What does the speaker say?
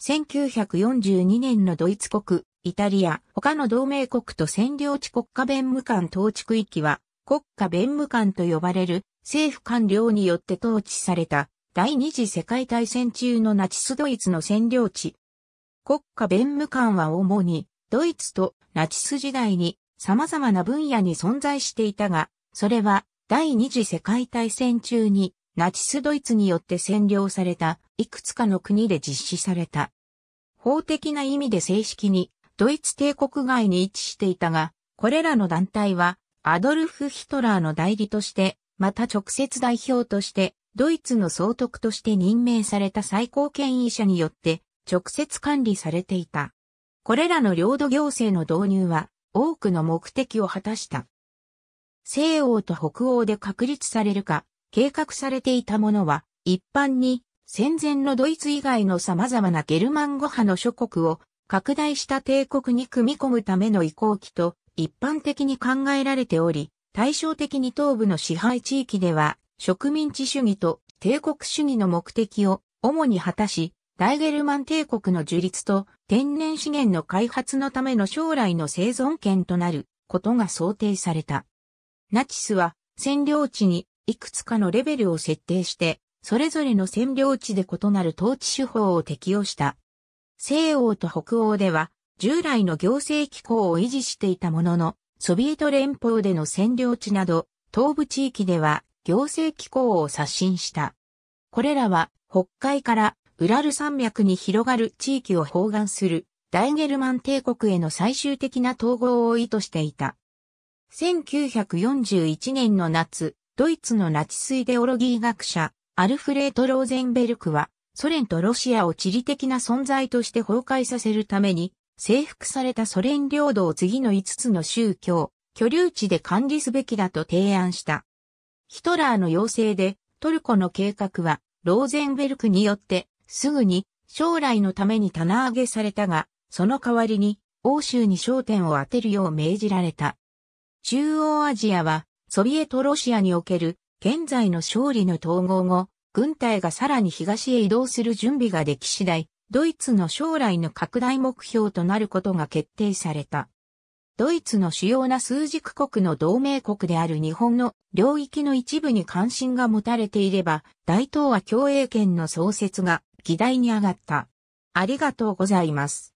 1942年のドイツ国、イタリア、他の同盟国と占領地国家弁務官統治区域は、国家弁務官と呼ばれる政府官僚によって統治された第二次世界大戦中のナチスドイツの占領地。国家弁務官は主にドイツとナチス時代に様々な分野に存在していたが、それは第二次世界大戦中にナチスドイツによって占領されたいくつかの国で実施された。法的な意味で正式にドイツ帝国外に位置していたが、これらの団体はアドルフ・ヒトラーの代理として、また直接代表として、ドイツの総督として任命された最高権威者によって直接管理されていた。これらの領土行政の導入は多くの目的を果たした。西欧と北欧で確立されるか、計画されていたものは、一般に戦前のドイツ以外の様々なゲルマン語派の諸国を拡大した帝国に組み込むための移行期と一般的に考えられており、対照的に東部の支配地域では植民地主義と帝国主義の目的を主に果たし、大ゲルマン帝国の樹立と天然資源の開発のための将来の生存権となることが想定された。ナチスは占領地にいくつかのレベルを設定して、それぞれの占領地で異なる統治手法を適用した。西欧と北欧では、従来の行政機構を維持していたものの、ソビエト連邦での占領地など、東部地域では行政機構を刷新した。これらは、北海からウラル山脈に広がる地域を包含する大ゲルマン帝国への最終的な統合を意図していた。1941年の夏、ドイツのナチスイデオロギー学者、アルフレート・ローゼンベルクは、ソ連とロシアを地理的な存在として崩壊させるために、征服されたソ連領土を次の5つの宗教、居留地で管理すべきだと提案した。ヒトラーの要請で、トルコの計画は、ローゼンベルクによって、すぐに、将来のために棚上げされたが、その代わりに、欧州に焦点を当てるよう命じられた。中央アジアは、ソビエトロシアにおける現在の勝利の統合後、軍隊がさらに東へ移動する準備ができ次第、ドイツの将来の拡大目標となることが決定された。ドイツの主要な数軸国の同盟国である日本の領域の一部に関心が持たれていれば、大東亜共栄圏の創設が議題に上がった。ありがとうございます。